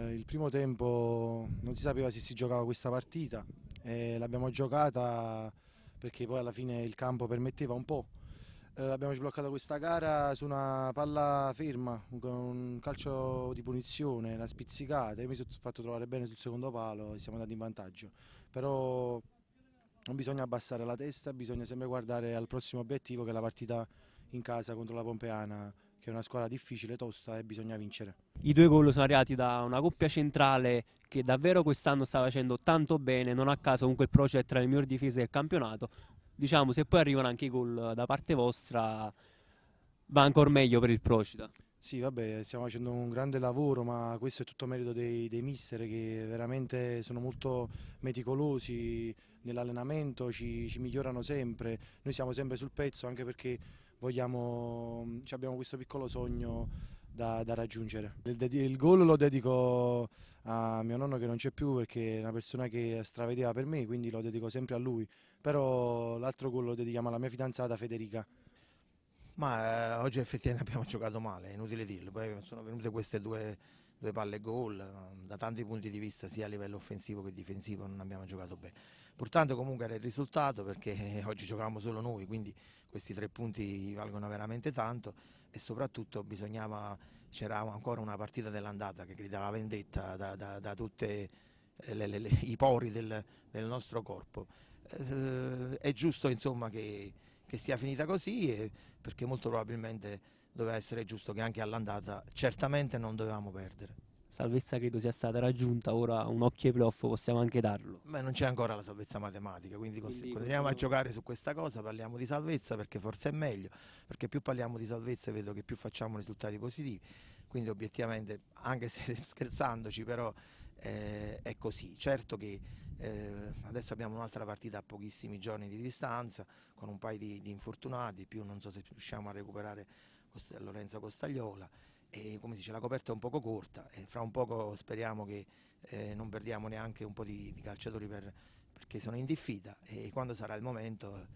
Eh, il primo tempo non si sapeva se si giocava questa partita, l'abbiamo giocata perché poi alla fine il campo permetteva un po'. Eh, abbiamo sbloccato questa gara su una palla ferma, con un calcio di punizione, la spizzicata, io mi sono fatto trovare bene sul secondo palo e siamo andati in vantaggio. Però non bisogna abbassare la testa, bisogna sempre guardare al prossimo obiettivo che è la partita in casa contro la Pompeana che è una squadra difficile, tosta e bisogna vincere. I due gol sono arrivati da una coppia centrale che davvero quest'anno sta facendo tanto bene, non a caso comunque il Proce è tra le migliori difese del campionato. Diciamo, se poi arrivano anche i gol da parte vostra, va ancora meglio per il Procida. Sì, vabbè, stiamo facendo un grande lavoro, ma questo è tutto merito dei, dei mister che veramente sono molto meticolosi nell'allenamento, ci, ci migliorano sempre. Noi siamo sempre sul pezzo anche perché vogliamo, abbiamo questo piccolo sogno da, da raggiungere. Il, il gol lo dedico a mio nonno che non c'è più perché è una persona che stravedeva per me, quindi lo dedico sempre a lui, però l'altro gol lo dedichiamo alla mia fidanzata Federica. Ma eh, oggi effettivamente abbiamo giocato male, è inutile dirlo, poi sono venute queste due due palle gol, ehm, da tanti punti di vista sia a livello offensivo che difensivo non abbiamo giocato bene. Importante comunque era il risultato perché eh, oggi giocavamo solo noi, quindi questi tre punti valgono veramente tanto e soprattutto c'era ancora una partita dell'andata che gridava vendetta da, da, da tutti eh, i pori del, del nostro corpo. Eh, è giusto insomma che, che sia finita così perché molto probabilmente doveva essere giusto che anche all'andata certamente non dovevamo perdere. Salvezza credo sia stata raggiunta, ora un occhio ai playoff possiamo anche darlo. Beh, non c'è ancora la salvezza matematica, quindi, quindi continuiamo a giocare su questa cosa, parliamo di salvezza perché forse è meglio, perché più parliamo di salvezza vedo che più facciamo risultati positivi, quindi obiettivamente, anche se scherzandoci, però eh, è così. Certo che eh, adesso abbiamo un'altra partita a pochissimi giorni di distanza, con un paio di, di infortunati, più non so se riusciamo a recuperare Lorenzo Costagliola e come si dice la coperta è un poco corta e fra un poco speriamo che eh, non perdiamo neanche un po' di, di calciatori per, perché sono in diffida e quando sarà il momento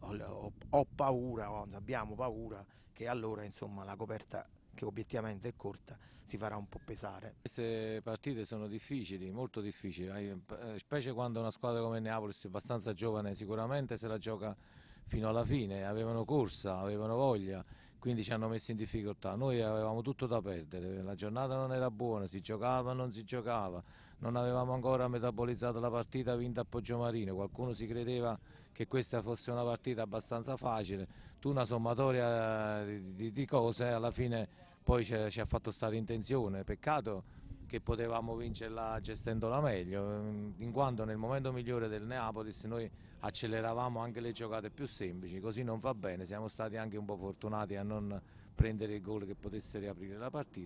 ho, ho, ho paura, ho, abbiamo paura che allora insomma, la coperta che obiettivamente è corta si farà un po' pesare. Queste partite sono difficili, molto difficili, eh, specie quando una squadra come Neapolis è abbastanza giovane sicuramente se la gioca fino alla fine, avevano corsa, avevano voglia quindi ci hanno messo in difficoltà. Noi avevamo tutto da perdere, la giornata non era buona, si giocava, o non si giocava, non avevamo ancora metabolizzato la partita vinta a Poggiomarino, qualcuno si credeva che questa fosse una partita abbastanza facile, tu una sommatoria eh, di, di, di cose alla fine poi ci, ci ha fatto stare in tensione, peccato che potevamo vincerla gestendola meglio, in quanto nel momento migliore del Neapolis noi acceleravamo anche le giocate più semplici, così non va bene, siamo stati anche un po' fortunati a non prendere il gol che potesse riaprire la partita.